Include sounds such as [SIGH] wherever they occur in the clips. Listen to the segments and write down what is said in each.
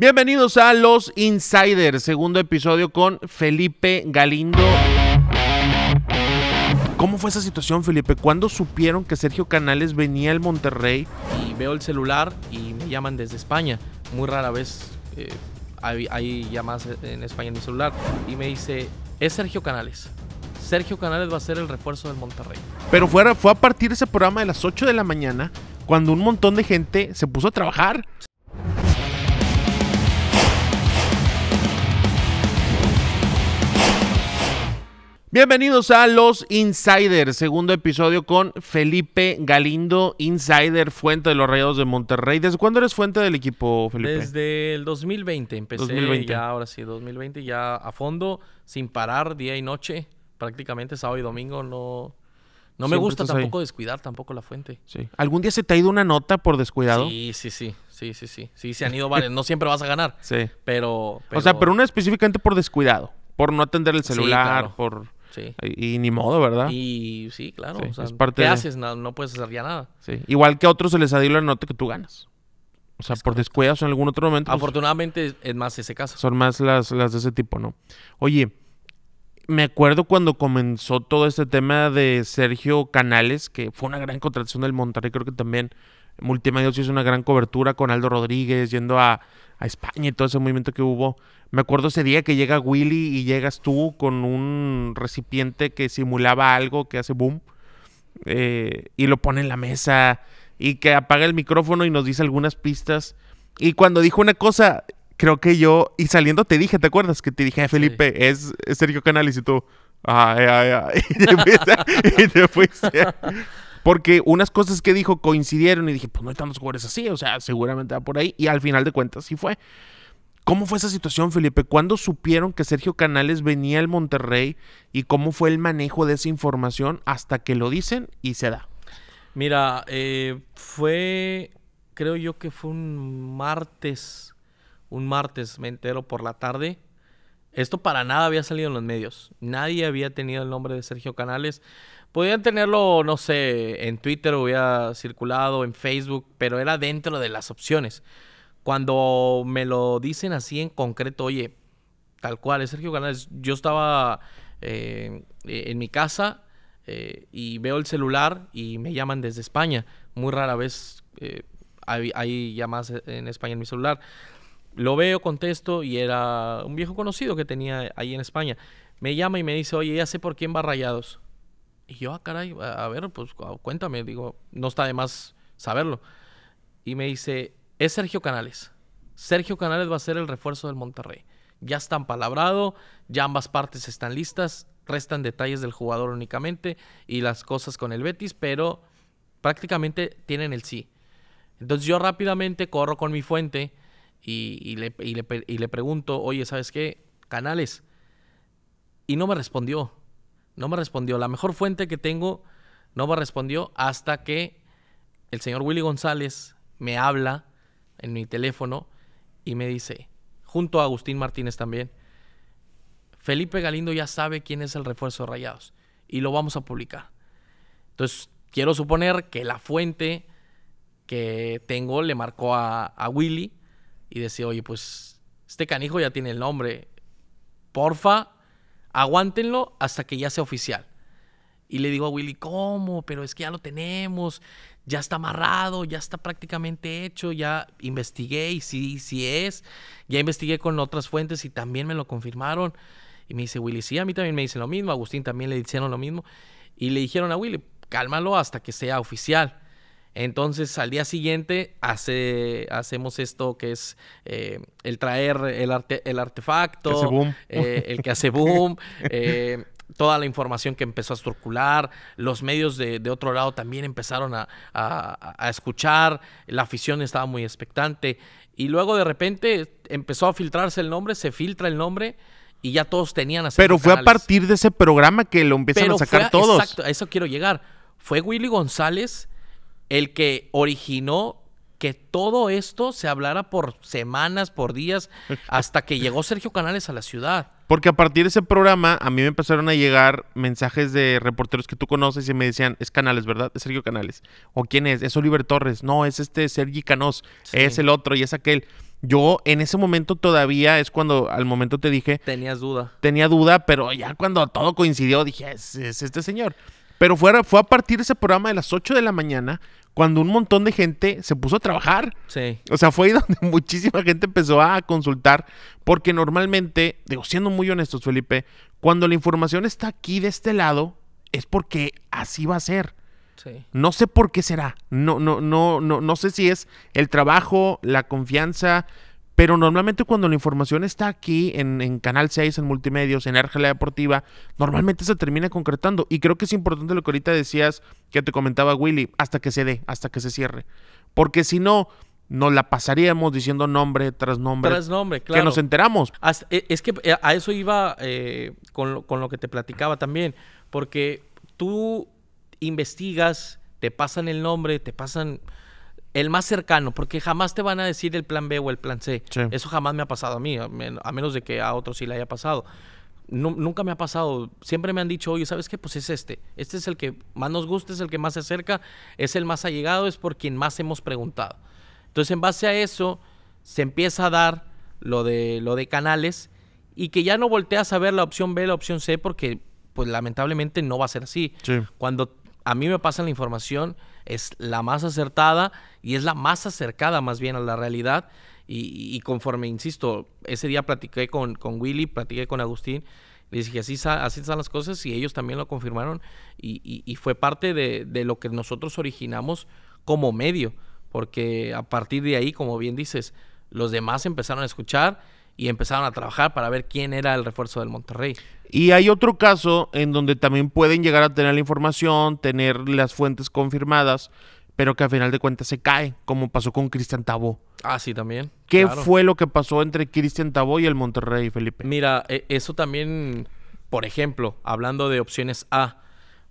Bienvenidos a Los Insiders, segundo episodio con Felipe Galindo. ¿Cómo fue esa situación, Felipe? ¿Cuándo supieron que Sergio Canales venía al Monterrey? Y veo el celular y me llaman desde España. Muy rara vez eh, hay, llamadas en España en mi celular. Y me dice, es Sergio Canales. Sergio Canales va a ser el refuerzo del Monterrey. Pero fue, fue a partir de ese programa de las 8 de la mañana cuando un montón de gente se puso a trabajar. Bienvenidos a Los Insiders, segundo episodio con Felipe Galindo, Insider, Fuente de los Rayados de Monterrey. ¿Desde cuándo eres fuente del equipo, Felipe? Desde el 2020 empecé, ya ahora sí, 2020 ya a fondo, sin parar día y noche, prácticamente sábado y domingo no... No me gusta tampoco descuidar tampoco la fuente. Sí. ¿Algún día se te ha ido una nota por descuidado? Sí, sí, sí. Sí, sí, sí. Sí, se han ido No siempre vas a ganar. Sí. Pero, O sea, pero una específicamente por descuidado. Por no atender el celular, por... Y, ni modo, ¿verdad? Y sí, claro. o sea, es haces? No, puedes hacer ya nada. Sí. Igual que a otros se les ha dicho la nota que tú ganas. O sea, por descuidas o en algún otro momento. Pues, Afortunadamente es más ese caso. Son más las, las de ese tipo, ¿no? Oye, me acuerdo cuando comenzó todo este tema de Sergio Canales, que fue una gran contratación del Monterrey, creo que también Multimedios hizo una gran cobertura con Aldo Rodríguez, yendo a a España y todo ese movimiento que hubo. Me acuerdo ese día que llega Willy y llegas tú con un recipiente que simulaba algo que hace boom eh, y lo pone en la mesa y que apaga el micrófono y nos dice algunas pistas. Y cuando dijo una cosa, creo que yo, y saliendo te dije, ¿te acuerdas? Que te dije, Felipe, es, Sergio Canales y tú. Ay, ay, ay. [LAUGHS] Y te, [LAUGHS] Porque unas cosas que dijo coincidieron y dije, pues no hay tantos jugadores así, o sea, seguramente va por ahí. Y al final de cuentas sí fue. ¿Cómo fue esa situación, Felipe? ¿Cuándo supieron que Sergio Canales venía al Monterrey y cómo fue el manejo de esa información hasta que lo dicen y se da? Mira, eh, fue, creo yo que fue un martes, un martes, me entero por la tarde. Esto para nada había salido en los medios. Nadie había tenido el nombre de Sergio Canales. Podían tenerlo, no sé, en Twitter hubiera circulado, en Facebook, pero era dentro de las opciones. Cuando me lo dicen así en concreto, oye, tal cual, es Sergio Canales, yo estaba eh, e, en mi casa eh, y veo el celular y me llaman desde España. Muy rara vez eh, hay, hay, llamadas en España en mi celular. Lo veo, contesto y era un viejo conocido que tenía ahí en España. Me llama y me dice, oye, ya sé por quién va Rayados. Y yo, ah, caray, a, ver, pues cuéntame, digo, no está de más saberlo. Y me dice, es Sergio Canales. Sergio Canales va a ser el refuerzo del Monterrey. Ya está palabrado, ya ambas partes están listas, restan detalles del jugador únicamente y las cosas con el Betis, pero prácticamente tienen el sí. Entonces yo rápidamente corro con mi fuente y le pregunto, oye, ¿sabes qué? Canales. Y no me respondió. No me respondió. La mejor fuente que tengo no me respondió hasta que el señor Willy González me habla en mi teléfono y me dice, junto a Agustín Martínez también, Felipe Galindo ya sabe quién es el refuerzo de Rayados y lo vamos a publicar. Entonces, quiero suponer que la fuente que tengo le marcó a, a Willy y decía, oye, pues este canijo ya tiene el nombre. Porfa, aguántenlo hasta que ya sea oficial. Y le digo a Willy, ¿cómo? Pero es que ya lo tenemos, ya está amarrado, ya está prácticamente hecho, ya investigué y sí, sí es, ya investigué con otras fuentes y también me lo confirmaron. Y me dice Willy, sí, a mí también me dice lo mismo, Agustín también le hicieron lo mismo. Y le dijeron a Willy, cálmalo hasta que sea oficial. Entonces al día siguiente hace, hacemos esto que es eh, el traer el, el artefacto, eh, el que hace boom. Eh, toda la información que empezó a circular, los medios de, otro lado también empezaron a, escuchar, la afición estaba muy expectante y luego de repente empezó a filtrarse el nombre, se filtra el nombre y ya todos tenían a Pero fue a partir de ese programa que lo empezaron a sacar todos. Exacto, a eso quiero llegar. Fue Willy González el que originó que todo esto se hablara por semanas, por días, [LAUGHS] hasta que llegó Sergio Canales a la ciudad. Porque a partir de ese programa, a mí me empezaron a llegar mensajes de reporteros que tú conoces y me decían, es Canales, ¿verdad? Es Sergio Canales. ¿O quién es? Es Oliver Torres. No, es este Sergi Canos. Es el otro y es aquel. Yo en ese momento todavía es cuando al momento te dije. Tenías duda. Tenía duda, pero ya cuando todo coincidió dije, es este señor. Pero fue, a partir de ese programa de las 8 de la mañana cuando un montón de gente se puso a trabajar. Sí. O sea, fue ahí [LAUGHS] donde muchísima gente empezó a consultar, porque normalmente, digo, siendo muy honestos, Felipe, cuando la información está aquí de este lado, es porque así va a ser. Sí. No sé por qué será. No, no, no, no, no sé si es el trabajo, la confianza, pero normalmente cuando la información está aquí en, Canal 6, en Multimedios, en Árgela Deportiva, normalmente se termina concretando. Y creo que es importante lo que ahorita decías, que te comentaba Willy, hasta que se dé, hasta que se cierre. Porque si no, nos la pasaríamos diciendo nombre tras nombre. Tras nombre, claro. Que nos enteramos. E, es que eh, a eso iba eh, con, con, lo, que te platicaba también, porque tú investigas, te pasan el nombre, te pasan el más cercano, porque jamás te van a decir el plan B o el plan C. Eso jamás me ha pasado a mí, a, menos de que a otros sí le haya pasado. nunca me ha pasado. Siempre me han dicho, oye, ¿sabes qué? Pues es este. Este es el que más nos gusta, es el que más se acerca, es el más allegado, es por quien más hemos preguntado. Entonces, en base a eso, se empieza a dar lo de, lo de canales y que ya no volteas a ver la opción B, la opción C, porque pues lamentablemente no va a ser así. Cuando a mí me pasan la información, es la más acertada y es la más acercada más bien a la realidad. Y, conforme, insisto, ese día platiqué con, con Willy, platiqué con Agustín, les dije, así, así están las cosas y ellos también lo confirmaron y, fue parte de, de, lo que nosotros originamos como medio, porque a partir de ahí, como bien dices, los demás empezaron a escuchar y empezaron a trabajar para ver quién era el refuerzo del Monterrey. Y hay otro caso en donde también pueden llegar a tener la información, tener las fuentes confirmadas, pero que a final de cuentas se cae, como pasó con Cristian Tabó. Ah, sí, también. ¿Qué fue lo que pasó entre Cristian Tabó y el Monterrey, Felipe? Mira, e, eso también, por ejemplo, hablando de opciones A,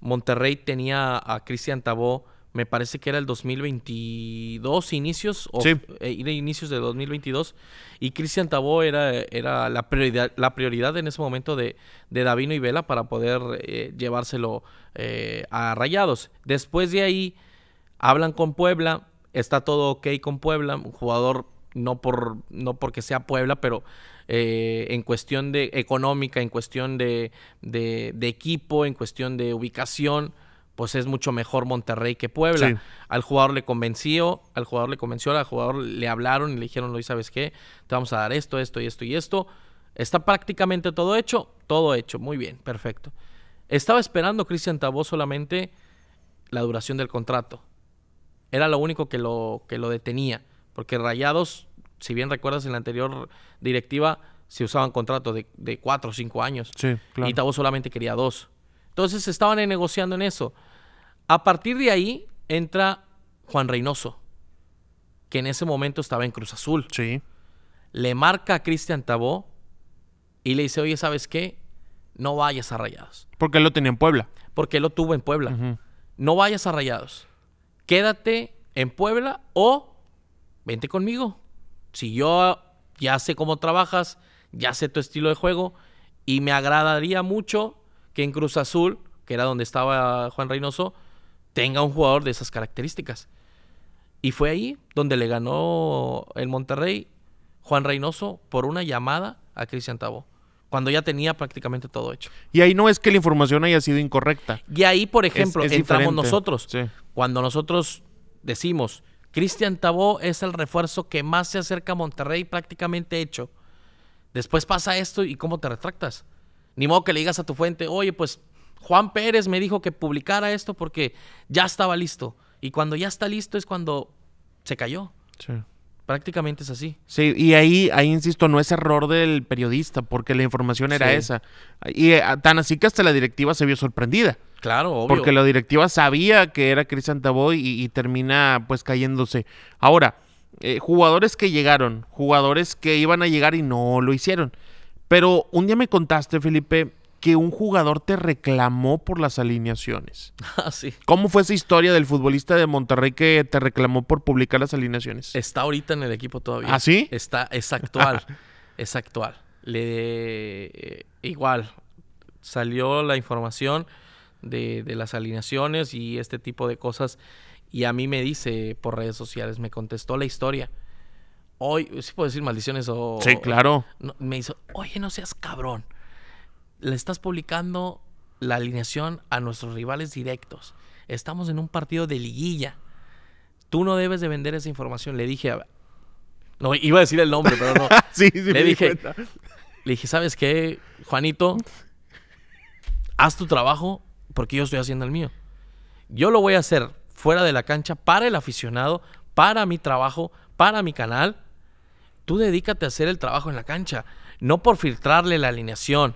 Monterrey tenía a Cristian Tabó me parece que era el 2022 inicios, o de eh, inicios de 2022, y Cristian Tabó era, era la, prioridad, la prioridad en ese momento de, de Davino y Vela para poder eh, llevárselo eh, a Rayados. Después de ahí, hablan con Puebla, está todo ok con Puebla, un jugador no, por, no porque sea Puebla, pero en cuestión de económica, en cuestión de, de, equipo, en cuestión de ubicación, pues es mucho mejor Monterrey que Puebla. Al jugador le convenció, al jugador le convenció, al jugador le hablaron y le dijeron, Luis, ¿sabes qué? Te vamos a dar esto, esto y esto y esto. Está prácticamente todo hecho, todo hecho, muy bien, perfecto. Estaba esperando Cristian Tabó solamente la duración del contrato. Era lo único que lo, que lo detenía, porque Rayados, si bien recuerdas en la anterior directiva, se usaban contratos de, de cuatro o cinco años. Sí, Y Tabó solamente quería dos. Entonces estaban negociando en eso. A partir de ahí entra Juan Reynoso, que en ese momento estaba en Cruz Azul. Sí. Le marca a Cristian Tabó y le dice, oye, ¿sabes qué? No vayas a Rayados. Porque él lo tenía en Puebla. Porque él lo tuvo en Puebla. No vayas a Rayados. Quédate en Puebla o vente conmigo. Si yo ya sé cómo trabajas, ya sé tu estilo de juego y me agradaría mucho que en Cruz Azul, que era donde estaba Juan Reynoso, tenga un jugador de esas características. Y fue ahí donde le ganó el Monterrey Juan Reynoso por una llamada a Cristian Tabó, cuando ya tenía prácticamente todo hecho. Y ahí no es que la información haya sido incorrecta. Y ahí, por ejemplo, entramos nosotros. Cuando nosotros decimos, Cristian Tabó es el refuerzo que más se acerca a Monterrey prácticamente hecho. Después pasa esto y cómo te retractas. Ni modo que le digas a tu fuente, oye, pues Juan Pérez me dijo que publicara esto porque ya estaba listo. Y cuando ya está listo es cuando se cayó. Sí. Prácticamente es así. Sí, y ahí, ahí insisto, no es error del periodista, porque la información era esa. Y eh, tan así que hasta la directiva se vio sorprendida. Claro, obvio. Porque la directiva sabía que era Cristian Taboy y, termina pues cayéndose. Ahora, eh, jugadores que llegaron, jugadores que iban a llegar y no lo hicieron. Pero un día me contaste, Felipe, que un jugador te reclamó por las alineaciones. [LAUGHS] Ah, sí. ¿Cómo fue esa historia del futbolista de Monterrey que te reclamó por publicar las alineaciones? Está ahorita en el equipo todavía. ¿Ah, sí? Está, es actual. [LAUGHS] es actual. Le eh, igual salió la información de las alineaciones y este tipo de cosas. Y a mí me dice por redes sociales, me contestó la historia hoy, sí puedo decir maldiciones o... Sí, claro. me hizo, oye, no seas cabrón. Le estás publicando la alineación a nuestros rivales directos. Estamos en un partido de liguilla. Tú no debes de vender esa información. Le dije, no, iba a decir el nombre, pero no. [LAUGHS] sí, sí, le dije, le dije, ¿sabes qué, Juanito? Haz tu trabajo porque yo estoy haciendo el mío. Yo lo voy a hacer fuera de la cancha para el aficionado, para mi trabajo, para mi canal Tú dedícate a hacer el trabajo en la cancha, no por filtrarle la alineación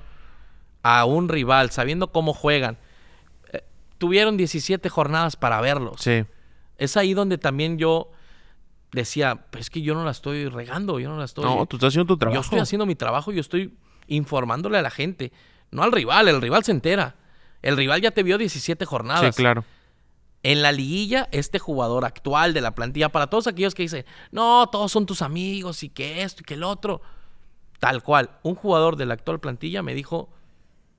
a un rival, sabiendo cómo juegan. Eh, tuvieron 17 jornadas para verlos. Sí. Es ahí donde también yo decía, pues es que yo no la estoy regando, yo no la estoy... No, tú estás haciendo tu trabajo. Yo estoy haciendo mi trabajo, yo estoy informándole a la gente, no al rival, el rival se entera. El rival ya te vio 17 jornadas. Sí, claro en la liguilla, este jugador actual de la plantilla, para todos aquellos que dicen, no, todos son tus amigos y que esto y que el otro, tal cual, un jugador de la actual plantilla me dijo,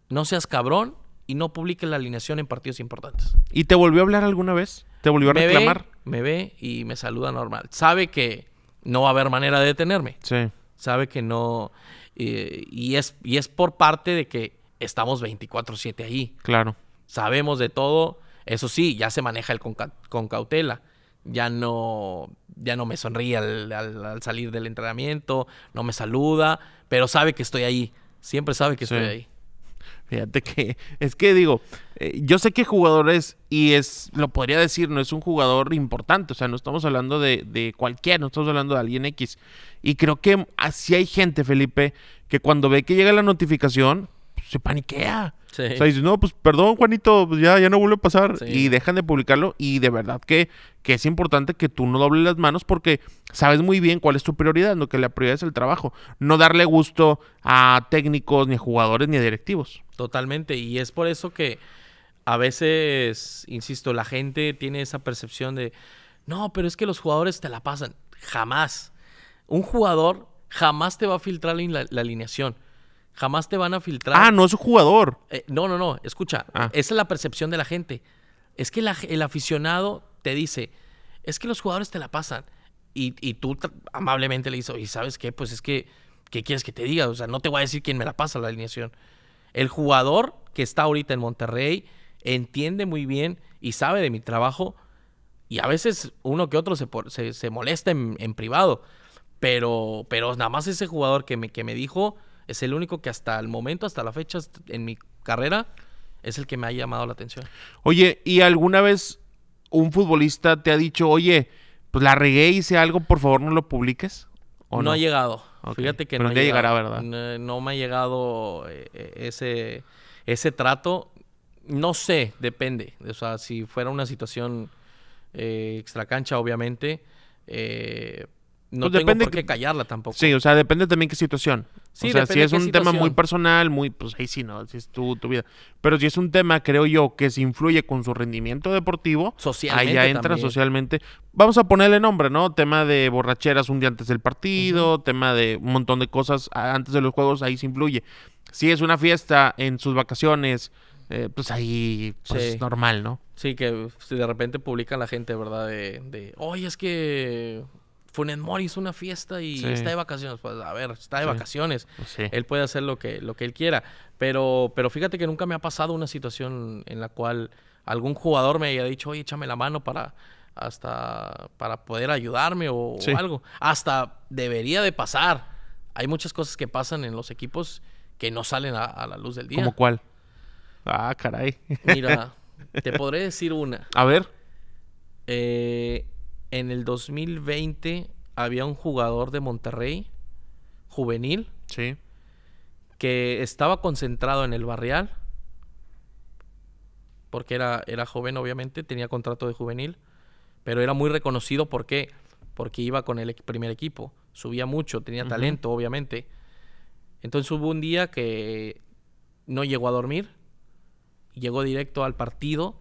no seas cabrón y no publiques la alineación en partidos importantes. ¿Y te volvió a hablar alguna vez? ¿Te volvió a reclamar? me ve y me saluda normal. Sabe que no va a haber manera de detenerme. Sí. Sabe que no... Eh, y, es, y es por parte de que estamos 24/7 ahí. Claro. Sabemos de todo eso sí, ya se maneja el con, cautela. Ya no, ya no me sonríe al, salir del entrenamiento, no me saluda, pero sabe que estoy ahí. Siempre sabe que estoy ahí. Fíjate que es que digo, eh, yo sé que es, y es, lo podría decir, no es un jugador importante, o sea, no estamos hablando de, de cualquiera, no estamos hablando de alguien X. Y creo que así hay gente, Felipe, que cuando ve que llega la notificación, se paniquea. O sea, dices, no, pues perdón, Juanito, pues, ya, ya no vuelve a pasar. Y dejan de publicarlo. Y de verdad que, es importante que tú no dobles las manos porque sabes muy bien cuál es tu prioridad, lo que la prioridad es el trabajo. No darle gusto a técnicos, ni a jugadores, ni a directivos. Totalmente. Y es por eso que a veces, insisto, la gente tiene esa percepción de, no, pero es que los jugadores te la pasan. Jamás. Un jugador jamás te va a filtrar la alineación. Jamás te van a filtrar. Ah, no es un jugador. Eh, no, no, no. Escucha, ah. esa es la percepción de la gente. Es que el aficionado te dice, es que los jugadores te la pasan. Y, tú amablemente le dices, y sabes qué, pues es que, ¿qué quieres que te diga? O sea, no te voy a decir quién me la pasa la alineación. El jugador que está ahorita en Monterrey entiende muy bien y sabe de mi trabajo. Y a veces uno que otro se, se, molesta en, privado. Pero, pero nada más ese jugador que me, que me dijo es el único que hasta el momento, hasta la fecha, en mi carrera, es el que me ha llamado la atención. Oye, ¿y alguna vez un futbolista te ha dicho, oye, pues la regué, hice algo, por favor no lo publiques? ¿O no, ha llegado. Fíjate que no. llegará, ¿verdad? No, me ha llegado eh, eh, ese, ese trato. No sé, depende. O sea, si fuera una situación eh, extracancha, obviamente. no pues tengo por qué callarla tampoco. Sí, o sea, depende también qué situación o sea, si es un tema muy personal, muy, pues ahí sí, no, si es tu, tu, vida. Pero si es un tema, creo yo, que se influye con su rendimiento deportivo, ahí ya entra socialmente. Vamos a ponerle nombre, ¿no? Tema de borracheras un día antes del partido, tema de un montón de cosas antes de los juegos, ahí se influye. Si es una fiesta en sus vacaciones, eh, pues ahí es pues, normal, ¿no? Sí, que pues, de repente publica la gente, ¿verdad? De, de, oye, es que Funes Mori hizo una fiesta y está de vacaciones. Pues, a ver, está de vacaciones. Él puede hacer lo que, lo que él quiera. Pero, pero fíjate que nunca me ha pasado una situación en la cual algún jugador me haya dicho, oye, échame la mano para hasta para poder ayudarme o, algo. Hasta debería de pasar. Hay muchas cosas que pasan en los equipos que no salen a, la luz del día. ¿Como cuál? Ah, caray. Mira, [LAUGHS] te podré decir una. A ver. Eh, en el 2020 había un jugador de Monterrey, juvenil. Que estaba concentrado en el barrial. Porque era, era joven, obviamente, tenía contrato de juvenil. Pero era muy reconocido porque porque iba con el primer equipo, subía mucho, tenía talento, obviamente. Entonces hubo un día que no llegó a dormir, llegó directo al partido,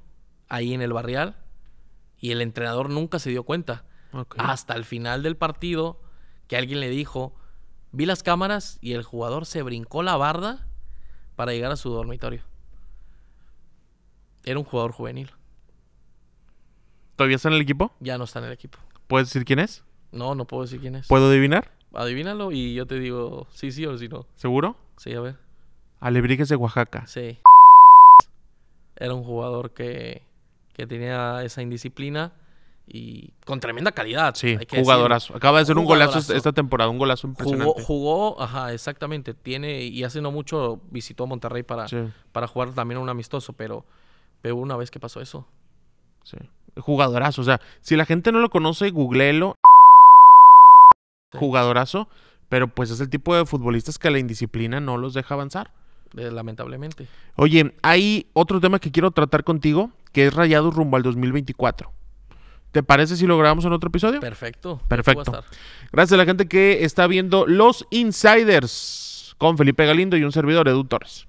ahí en el barrial, y el entrenador nunca se dio cuenta. Hasta el final del partido, que alguien le dijo, vi las cámaras y el jugador se brincó la barda para llegar a su dormitorio. Era un jugador juvenil. ¿Todavía está en el equipo? Ya no está en el equipo. ¿Puedes decir quién es? No, no puedo decir quién es. ¿Puedo adivinar? Adivínalo y yo te digo sí, sí o si sí, no. ¿Seguro? Sí, a ver. Alebrijes de Oaxaca. Sí. Era un jugador que que tenía esa indisciplina y con tremenda calidad. Sí, jugadorazo. Acaba de ser un golazo esta temporada, un golazo impresionante. Jugó, ajá, exactamente. Tiene, y hace no mucho visitó Monterrey para, para jugar también un amistoso, pero, veo una vez que pasó eso. Sí. Jugadorazo. O sea, si la gente no lo conoce, googleelo. Jugadorazo. Pero pues es el tipo de futbolistas que la indisciplina no los deja avanzar. Eh, lamentablemente. Oye, hay otro tema que quiero tratar contigo, que es Rayados rumbo al 2024. ¿Te parece si lo grabamos en otro episodio? Perfecto. Perfecto. Gracias a la gente que está viendo Los Insiders con Felipe Galindo y un servidor, Edu Torres.